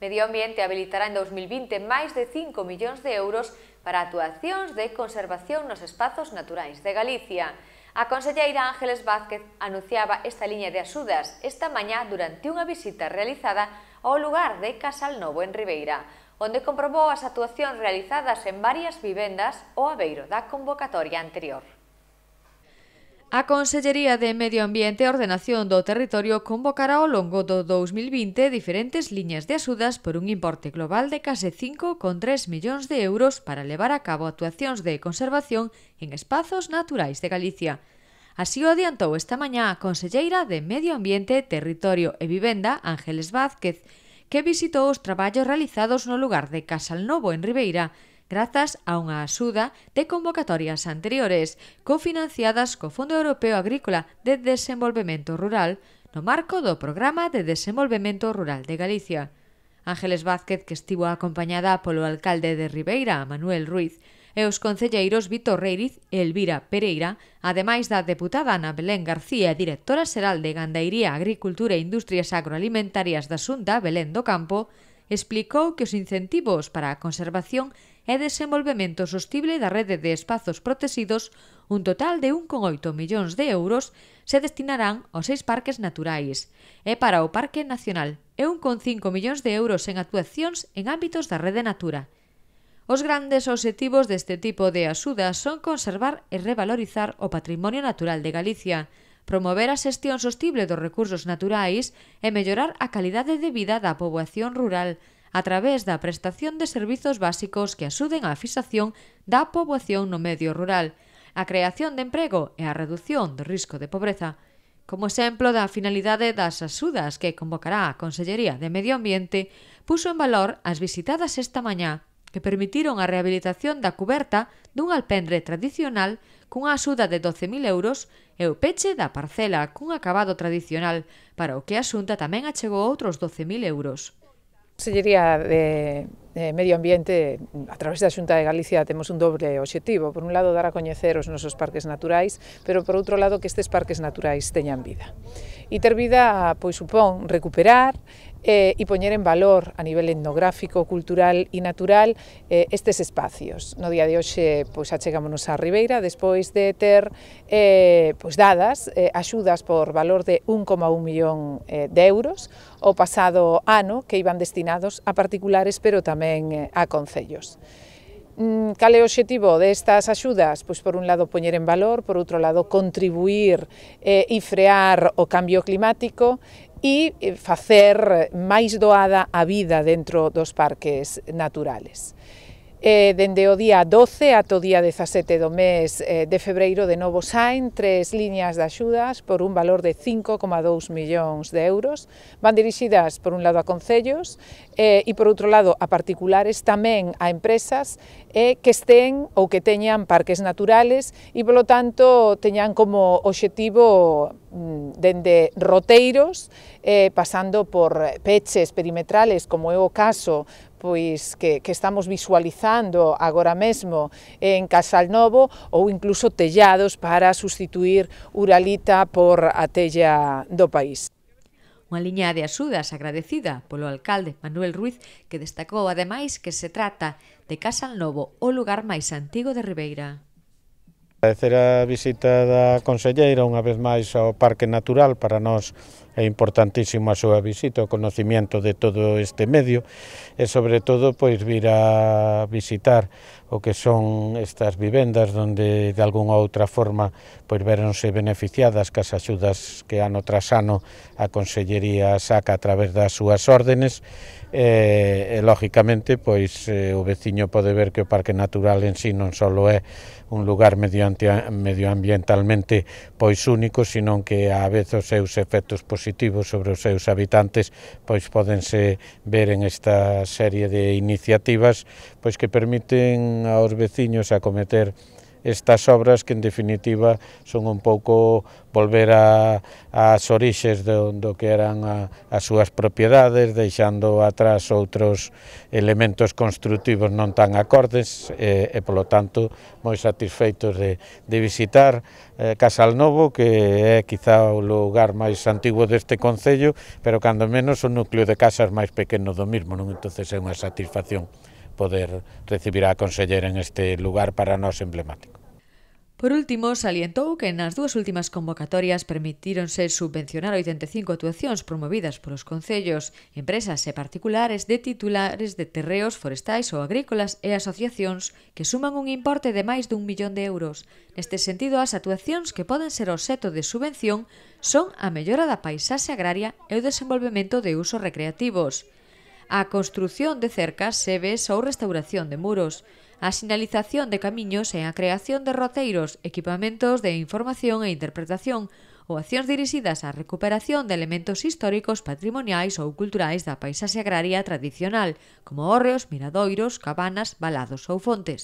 Medio Ambiente habilitará en 2020 máis de 5 millóns de euros para actuacións de conservación nos espazos naturais de Galicia. A conselleira Ángeles Vázquez anunciaba esta liña de axudas esta mañá durante unha visita realizada ao lugar de Casal Novo en Ribeira, onde comprobou as actuacións realizadas en varias vivendas ao aveiro da convocatoria anterior. A Consellería de Medio Ambiente e Ordenación do Territorio convocará ao longo do 2020 diferentes liñas de axudas por un importe global de case 5,3 millóns de euros para levar a cabo actuacións de conservación en espazos naturais de Galicia. Así o adiantou esta mañá a Conselleira de Medio Ambiente, Territorio e Vivenda, Ángeles Vázquez, que visitou os traballos realizados no lugar de Casalnovo, en Ribeira, grazas a unha axuda de convocatorias anteriores cofinanciadas co Fondo Europeo Agrícola de Desenvolvemento Rural no marco do Programa de Desenvolvemento Rural de Galicia. Ángeles Vázquez, que estivo acompañada polo alcalde de Ribeira, Manuel Ruiz, e os concelleiros Vitor Reiriz e Elvira Pereira, ademais da deputada Ana Belén García, directora xeral de Gandeiría, Agricultura e Industrias Agroalimentarias da Xunta, Belén do Campo, explicou que os incentivos para a conservación e desenvolvemento sostible da rede de espazos protegidos, un total de 1,8 millóns de euros, se destinarán aos seis parques naturais e para o Parque Nacional e 1,5 millóns de euros en actuacións en ámbitos da rede natura. Os grandes obxectivos deste tipo de axudas son conservar e revalorizar o patrimonio natural de Galicia, promover a xestión sostible dos recursos naturais e mellorar a calidade de vida da poboación rural a través da prestación de servizos básicos que axuden á fixación da poboación no medio rural, a creación de emprego e a reducción do risco de pobreza como exemplo da finalidade das axudas que convocará a Consellería de Medio Ambiente, puso en valor as visitadas esta mañá que permitiron a rehabilitación da cuberta dun alpendre tradicional cunha axuda de 12.000 euros e o peche da parcela cun acabado tradicional, para o que a Xunta tamén achegou outros 12.000 euros. Consellería de, de Medio Ambiente, a través da Xunta de Galicia, temos un doble obxectivo. Por un lado, dar a coñecer os nosos parques naturais, pero por outro lado, que estes parques naturais teñan vida. E ter vida, pois, supón recuperar eh, e poñer en valor a nivel etnográfico, cultural e natural eh, estes espacios. No día de hoxe pois, achegámonos á Ribeira despois de ter eh, pois, dadas eh, axudas por valor de 1,1 millón eh, de euros o pasado ano que iban destinados a particulares pero tamén eh, a concellos mm, cal é o objetivo destas axudas? Pois por un lado poñer en valor, por outro lado contribuir eh, e frear o cambio climático e eh, facer máis doada a vida dentro dos parques naturales. Eh, dende o día 12 ato o día 17 do mes eh, de febreiro de novo saen tres liñas de axudas por un valor de 5,2 millóns de euros. Van dirixidas por un lado a concellos e, e por outro lado a particulares tamén a empresas que estén ou que teñan parques naturales e polo tanto teñan como objetivo Mm, dende roteiros, eh, pasando por peches perimetrales, como é o caso pois que, que estamos visualizando agora mesmo en Casal Novo ou incluso tellados para sustituir Uralita por a tella do país. Unha liña de axudas agradecida polo alcalde Manuel Ruiz, que destacou ademais que se trata de Casal Novo, o lugar máis antigo de Ribeira. Agradecer a visita da Conselleira unha vez máis ao Parque Natural para nós é importantísimo a súa visita, o conocimiento de todo este medio e sobre todo pois vir a visitar o que son estas vivendas donde de algunha outra forma pois veronse beneficiadas cas axudas que ano tras ano a Consellería saca a través das súas órdenes e, e lógicamente pois eh, o veciño pode ver que o Parque Natural en sí non só é un lugar medioambientalmente pois único, senón que a vez os seus efectos positivos positivos sobre os seus habitantes, pois podense ver en esta serie de iniciativas pois que permiten aos veciños acometer estas obras que en definitiva son un pouco volver a, as orixes do, do que eran a, as súas propiedades, deixando atrás outros elementos construtivos non tan acordes e, e polo tanto moi satisfeitos de, de visitar eh, Casal Novo que é quizá o lugar máis antigo deste concello, pero cando menos o núcleo de casas máis pequeno do mismo, non? entonces é unha satisfacción poder recibir a consellera en este lugar para nós emblemático. Por último, salientou que nas dúas últimas convocatorias permitíronse subvencionar 85 actuacións promovidas polos concellos, empresas e particulares de titulares de terreos forestais ou agrícolas e asociacións que suman un importe de máis dun millón de euros. Neste sentido, as actuacións que poden ser obxeto de subvención son a mellora da paisaxe agraria e o desenvolvemento de usos recreativos a construción de cercas, sebes ou restauración de muros, a sinalización de camiños e a creación de roteiros, equipamentos de información e interpretación ou accións dirixidas á recuperación de elementos históricos, patrimoniais ou culturais da paisaxe agraria tradicional, como hórreos, miradoiros, cabanas, balados ou fontes.